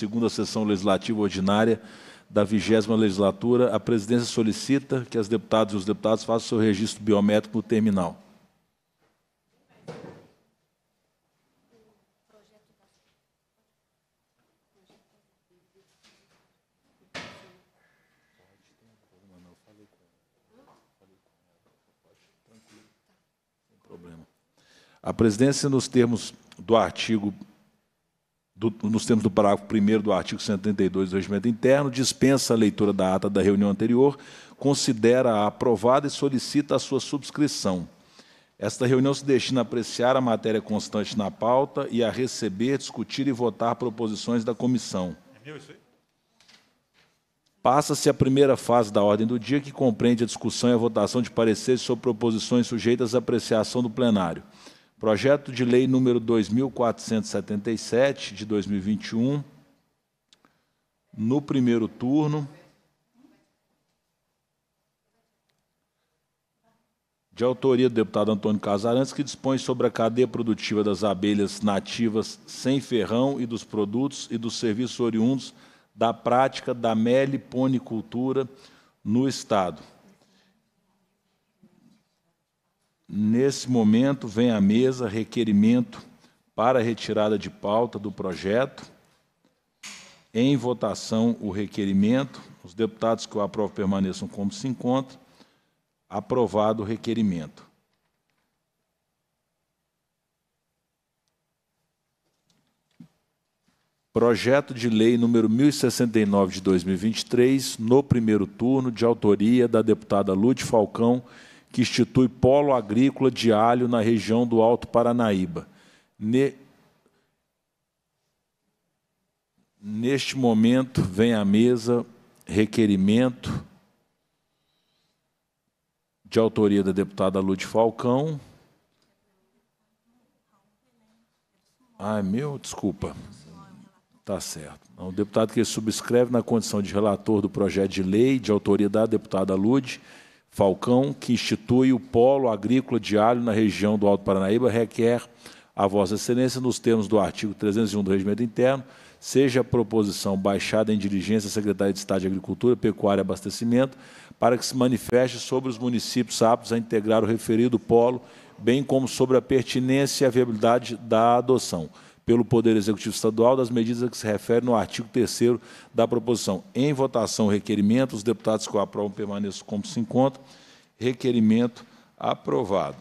segunda sessão legislativa ordinária da vigésima legislatura, a presidência solicita que as deputadas e os deputados façam seu registro biométrico no terminal. A presidência, nos termos do artigo do, nos termos do parágrafo 1 do artigo 132 do Regimento Interno, dispensa a leitura da ata da reunião anterior, considera-a aprovada e solicita a sua subscrição. Esta reunião se destina a apreciar a matéria constante na pauta e a receber, discutir e votar proposições da comissão. É Passa-se a primeira fase da ordem do dia, que compreende a discussão e a votação de pareceres sobre proposições sujeitas à apreciação do plenário. Projeto de Lei número 2477, de 2021, no primeiro turno, de autoria do deputado Antônio Casarantes, que dispõe sobre a cadeia produtiva das abelhas nativas sem ferrão e dos produtos e dos serviços oriundos da prática da meliponicultura no Estado. Nesse momento, vem à mesa requerimento para retirada de pauta do projeto. Em votação, o requerimento. Os deputados que o aprovam permaneçam como se encontram. Aprovado o requerimento. Projeto de Lei número 1069 de 2023, no primeiro turno, de autoria da deputada Lute Falcão que institui polo agrícola de alho na região do Alto Paranaíba. Ne... Neste momento, vem à mesa requerimento de autoria da deputada Lude Falcão. Ai, ah, é meu, desculpa. Tá certo. O é deputado que subscreve na condição de relator do projeto de lei de autoria da deputada Lude Falcão, que institui o polo agrícola de alho na região do Alto Paranaíba, requer a Vossa Excelência, nos termos do artigo 301 do Regimento Interno, seja a proposição baixada em diligência à Secretaria de Estado de Agricultura, Pecuária e Abastecimento, para que se manifeste sobre os municípios aptos a integrar o referido polo, bem como sobre a pertinência e a viabilidade da adoção pelo Poder Executivo Estadual das medidas que se referem no artigo 3 da proposição. Em votação, requerimento, os deputados que o aprovam permaneçam como se encontram. Requerimento aprovado.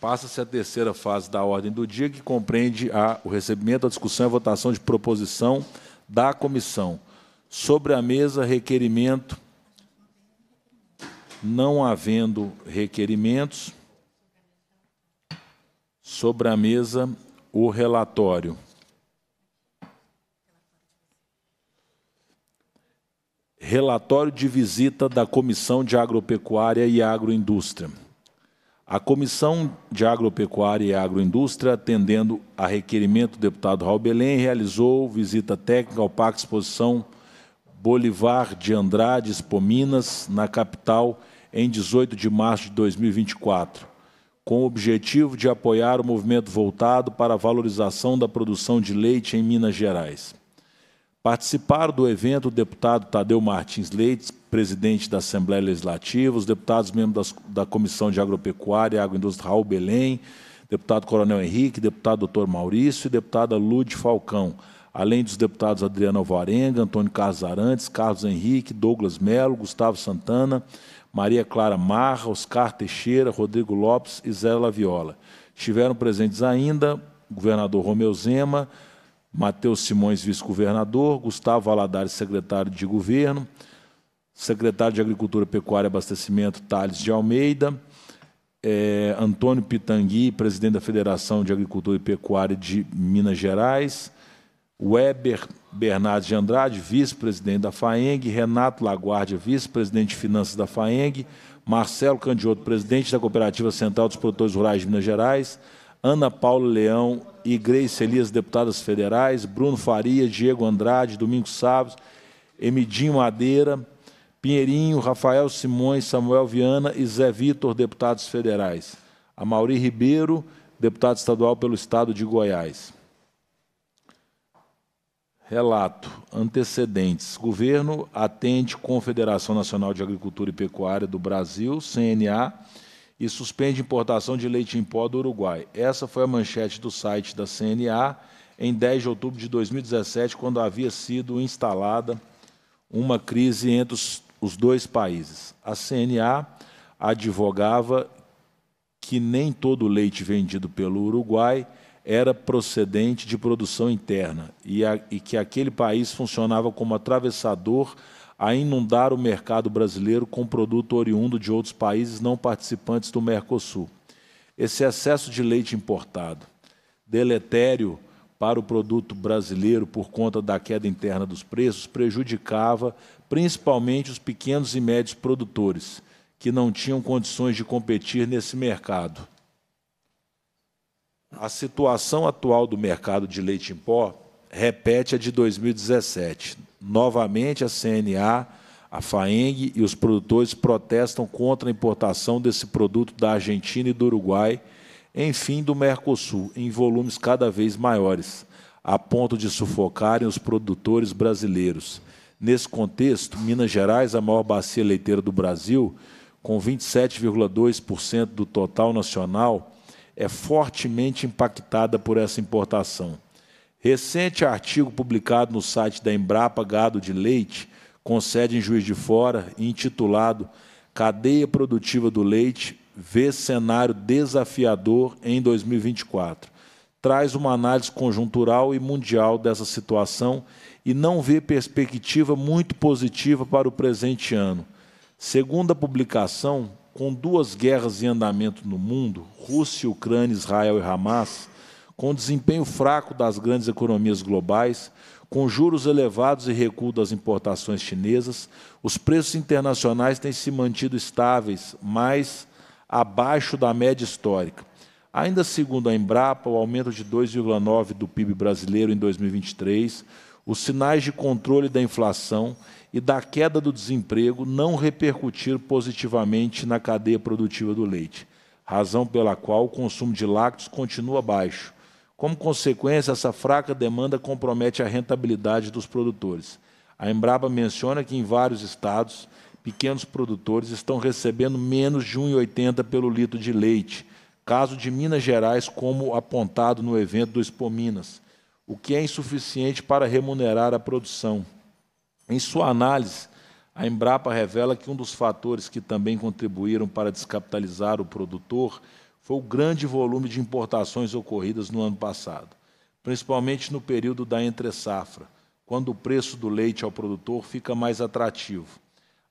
Passa-se a terceira fase da ordem do dia, que compreende a, o recebimento, a discussão e a votação de proposição da comissão. Sobre a mesa, requerimento. Não havendo requerimentos, sobre a mesa, o relatório. Relatório de visita da Comissão de Agropecuária e Agroindústria. A Comissão de Agropecuária e Agroindústria, atendendo a requerimento do deputado Raul Belém, realizou visita técnica ao Parque Exposição Bolivar de Andrade, Expominas, na capital, em 18 de março de 2024 com o objetivo de apoiar o movimento voltado para a valorização da produção de leite em Minas Gerais. Participaram do evento o deputado Tadeu Martins Leite, presidente da Assembleia Legislativa, os deputados membros das, da Comissão de Agropecuária e Agroindústria Raul Belém, deputado Coronel Henrique, deputado Dr. Maurício e deputada Lude Falcão, além dos deputados Adriano Alvarenga, Antônio Carlos Arantes, Carlos Henrique, Douglas Melo, Gustavo Santana, Maria Clara Marra, Oscar Teixeira, Rodrigo Lopes e Zé Laviola. Estiveram presentes ainda o governador Romeu Zema, Matheus Simões, vice-governador, Gustavo Valadares, secretário de governo, secretário de Agricultura, Pecuária e Abastecimento, Thales de Almeida, é, Antônio Pitangui, presidente da Federação de Agricultura e Pecuária de Minas Gerais, Weber Bernardo de Andrade, vice-presidente da FAENG, Renato Laguardia, vice-presidente de Finanças da FAENG, Marcelo Candioto, presidente da Cooperativa Central dos Produtores Rurais de Minas Gerais, Ana Paula Leão e Grace Elias, deputadas federais, Bruno Faria, Diego Andrade, Domingos Sábios, Emidinho Madeira, Pinheirinho, Rafael Simões, Samuel Viana e Zé Vitor, deputados federais. Amaury Ribeiro, deputado estadual pelo Estado de Goiás. Relato, antecedentes. Governo atende Confederação Nacional de Agricultura e Pecuária do Brasil, CNA, e suspende importação de leite em pó do Uruguai. Essa foi a manchete do site da CNA em 10 de outubro de 2017, quando havia sido instalada uma crise entre os, os dois países. A CNA advogava que nem todo leite vendido pelo Uruguai era procedente de produção interna e, a, e que aquele país funcionava como atravessador a inundar o mercado brasileiro com produto oriundo de outros países não participantes do Mercosul. Esse excesso de leite importado, deletério para o produto brasileiro por conta da queda interna dos preços, prejudicava principalmente os pequenos e médios produtores, que não tinham condições de competir nesse mercado a situação atual do mercado de leite em pó repete a de 2017. Novamente, a CNA, a FAENG e os produtores protestam contra a importação desse produto da Argentina e do Uruguai, enfim, do Mercosul, em volumes cada vez maiores, a ponto de sufocarem os produtores brasileiros. Nesse contexto, Minas Gerais, a maior bacia leiteira do Brasil, com 27,2% do total nacional, é fortemente impactada por essa importação. Recente artigo publicado no site da Embrapa Gado de Leite, com sede em Juiz de Fora, intitulado Cadeia Produtiva do Leite vê cenário desafiador em 2024. Traz uma análise conjuntural e mundial dessa situação e não vê perspectiva muito positiva para o presente ano. Segundo a publicação, com duas guerras em andamento no mundo, Rússia, Ucrânia, Israel e Hamas, com desempenho fraco das grandes economias globais, com juros elevados e recuo das importações chinesas, os preços internacionais têm se mantido estáveis, mas abaixo da média histórica. Ainda segundo a Embrapa, o aumento de 2,9% do PIB brasileiro em 2023, os sinais de controle da inflação e da queda do desemprego não repercutir positivamente na cadeia produtiva do leite, razão pela qual o consumo de lácteos continua baixo. Como consequência, essa fraca demanda compromete a rentabilidade dos produtores. A Embrapa menciona que em vários estados, pequenos produtores estão recebendo menos de 1,80 pelo litro de leite, caso de Minas Gerais, como apontado no evento do Expo Minas, o que é insuficiente para remunerar a produção. Em sua análise, a Embrapa revela que um dos fatores que também contribuíram para descapitalizar o produtor foi o grande volume de importações ocorridas no ano passado, principalmente no período da entre-safra, quando o preço do leite ao produtor fica mais atrativo.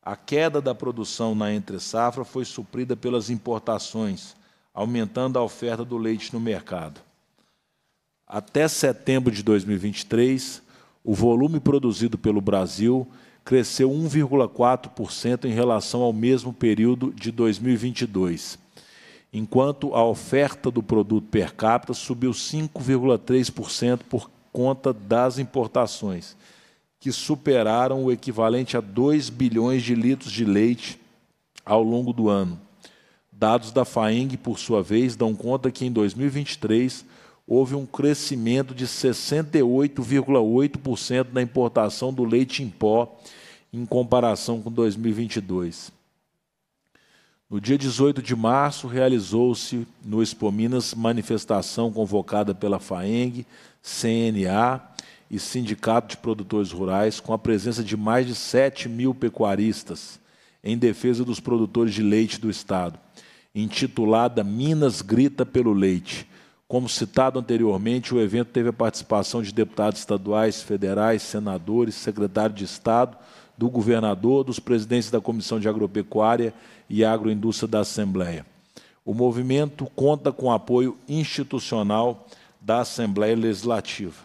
A queda da produção na entre-safra foi suprida pelas importações, aumentando a oferta do leite no mercado. Até setembro de 2023, o volume produzido pelo Brasil cresceu 1,4% em relação ao mesmo período de 2022, enquanto a oferta do produto per capita subiu 5,3% por conta das importações, que superaram o equivalente a 2 bilhões de litros de leite ao longo do ano. Dados da FAENG, por sua vez, dão conta que em 2023 houve um crescimento de 68,8% na importação do leite em pó em comparação com 2022. No dia 18 de março, realizou-se no Expo Minas manifestação convocada pela FAENG, CNA e Sindicato de Produtores Rurais, com a presença de mais de 7 mil pecuaristas em defesa dos produtores de leite do Estado, intitulada Minas Grita pelo Leite como citado anteriormente, o evento teve a participação de deputados estaduais, federais, senadores, secretário de Estado, do governador, dos presidentes da Comissão de Agropecuária e Agroindústria da Assembleia. O movimento conta com apoio institucional da Assembleia Legislativa.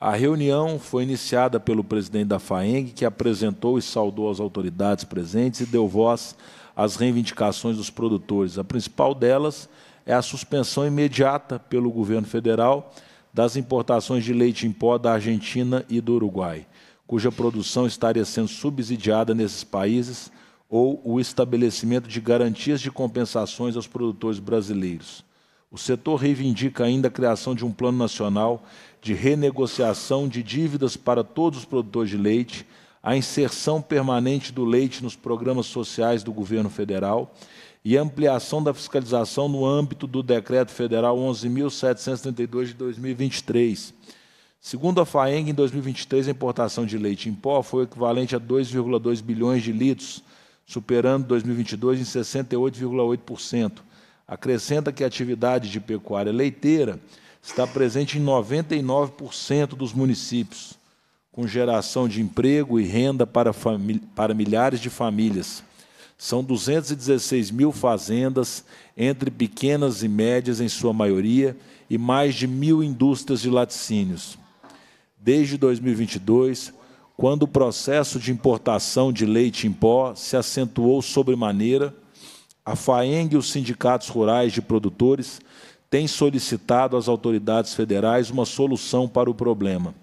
A reunião foi iniciada pelo presidente da FAENG, que apresentou e saudou as autoridades presentes e deu voz as reivindicações dos produtores. A principal delas é a suspensão imediata pelo governo federal das importações de leite em pó da Argentina e do Uruguai, cuja produção estaria sendo subsidiada nesses países, ou o estabelecimento de garantias de compensações aos produtores brasileiros. O setor reivindica ainda a criação de um plano nacional de renegociação de dívidas para todos os produtores de leite a inserção permanente do leite nos programas sociais do governo federal e ampliação da fiscalização no âmbito do Decreto Federal 11.732 de 2023. Segundo a FAENG, em 2023, a importação de leite em pó foi equivalente a 2,2 bilhões de litros, superando 2022 em 68,8%. Acrescenta que a atividade de pecuária leiteira está presente em 99% dos municípios com geração de emprego e renda para, para milhares de famílias. São 216 mil fazendas, entre pequenas e médias em sua maioria, e mais de mil indústrias de laticínios. Desde 2022, quando o processo de importação de leite em pó se acentuou sobremaneira, a FAENG e os sindicatos rurais de produtores têm solicitado às autoridades federais uma solução para o problema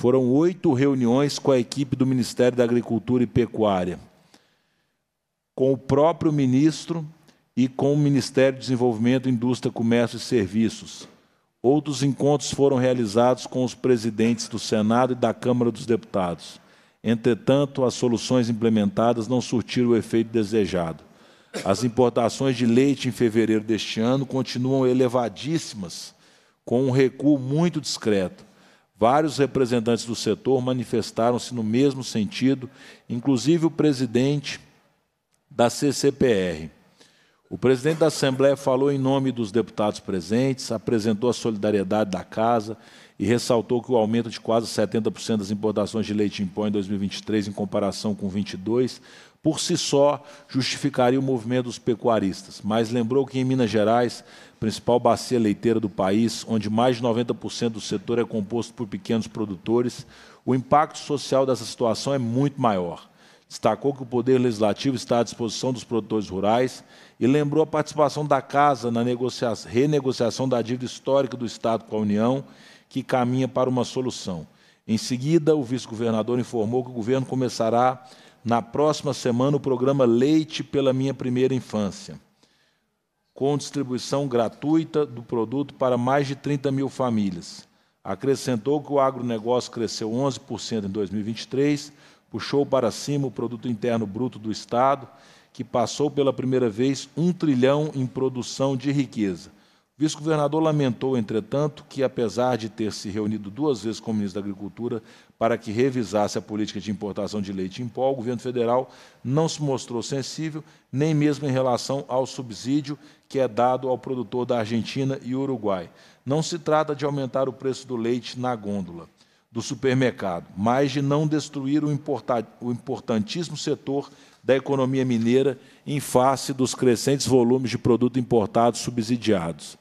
foram oito reuniões com a equipe do Ministério da Agricultura e Pecuária, com o próprio ministro e com o Ministério do Desenvolvimento, Indústria, Comércio e Serviços. Outros encontros foram realizados com os presidentes do Senado e da Câmara dos Deputados. Entretanto, as soluções implementadas não surtiram o efeito desejado. As importações de leite em fevereiro deste ano continuam elevadíssimas, com um recuo muito discreto. Vários representantes do setor manifestaram-se no mesmo sentido, inclusive o presidente da CCPR. O presidente da Assembleia falou em nome dos deputados presentes, apresentou a solidariedade da casa e ressaltou que o aumento de quase 70% das importações de leite em pó em 2023, em comparação com 22, por si só justificaria o movimento dos pecuaristas, mas lembrou que em Minas Gerais, principal bacia leiteira do país, onde mais de 90% do setor é composto por pequenos produtores, o impacto social dessa situação é muito maior. Destacou que o Poder Legislativo está à disposição dos produtores rurais e lembrou a participação da Casa na renegociação da dívida histórica do Estado com a União, que caminha para uma solução. Em seguida, o vice-governador informou que o governo começará na próxima semana o programa Leite pela Minha Primeira Infância, com distribuição gratuita do produto para mais de 30 mil famílias. Acrescentou que o agronegócio cresceu 11% em 2023, puxou para cima o produto interno bruto do Estado, que passou pela primeira vez um trilhão em produção de riqueza vice-governador lamentou, entretanto, que, apesar de ter se reunido duas vezes com o ministro da Agricultura para que revisasse a política de importação de leite em pó, o governo federal não se mostrou sensível, nem mesmo em relação ao subsídio que é dado ao produtor da Argentina e Uruguai. Não se trata de aumentar o preço do leite na gôndola do supermercado, mas de não destruir o, o importantíssimo setor da economia mineira em face dos crescentes volumes de produto importado subsidiados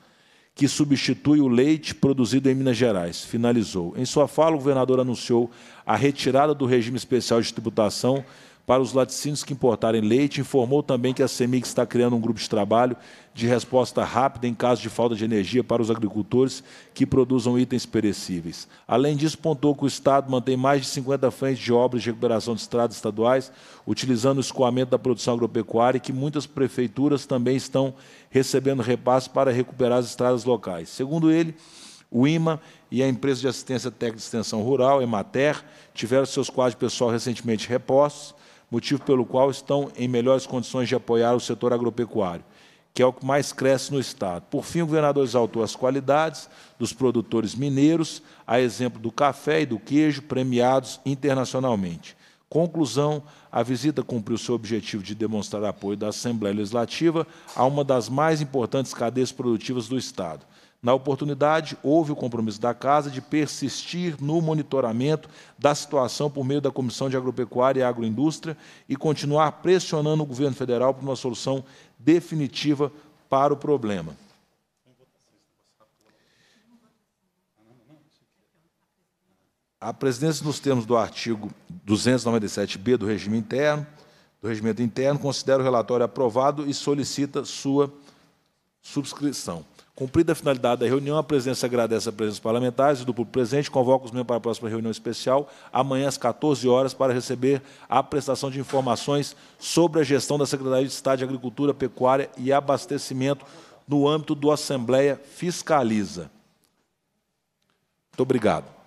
que substitui o leite produzido em Minas Gerais. Finalizou. Em sua fala, o governador anunciou a retirada do regime especial de tributação para os laticínios que importarem leite, informou também que a CEMIG está criando um grupo de trabalho de resposta rápida em caso de falta de energia para os agricultores que produzam itens perecíveis. Além disso, pontuou que o Estado mantém mais de 50 frentes de obras de recuperação de estradas estaduais, utilizando o escoamento da produção agropecuária e que muitas prefeituras também estão recebendo repasses para recuperar as estradas locais. Segundo ele, o IMA e a empresa de assistência técnica de extensão rural, Emater, tiveram seus quadros pessoal recentemente repostos motivo pelo qual estão em melhores condições de apoiar o setor agropecuário, que é o que mais cresce no Estado. Por fim, o governador exaltou as qualidades dos produtores mineiros, a exemplo do café e do queijo, premiados internacionalmente. Conclusão, a visita cumpriu seu objetivo de demonstrar apoio da Assembleia Legislativa a uma das mais importantes cadeias produtivas do Estado. Na oportunidade, houve o compromisso da Casa de persistir no monitoramento da situação por meio da Comissão de Agropecuária e Agroindústria e continuar pressionando o governo federal por uma solução definitiva para o problema. A presidência, nos termos do artigo 297b do Regimento interno, do regimento interno, considera o relatório aprovado e solicita sua subscrição. Cumprida a finalidade da reunião, a presidência agradece a presença dos parlamentares e do público presente, convoca os membros para a próxima reunião especial, amanhã às 14 horas, para receber a prestação de informações sobre a gestão da Secretaria de Estado de Agricultura, Pecuária e Abastecimento no âmbito do Assembleia Fiscaliza. Muito obrigado.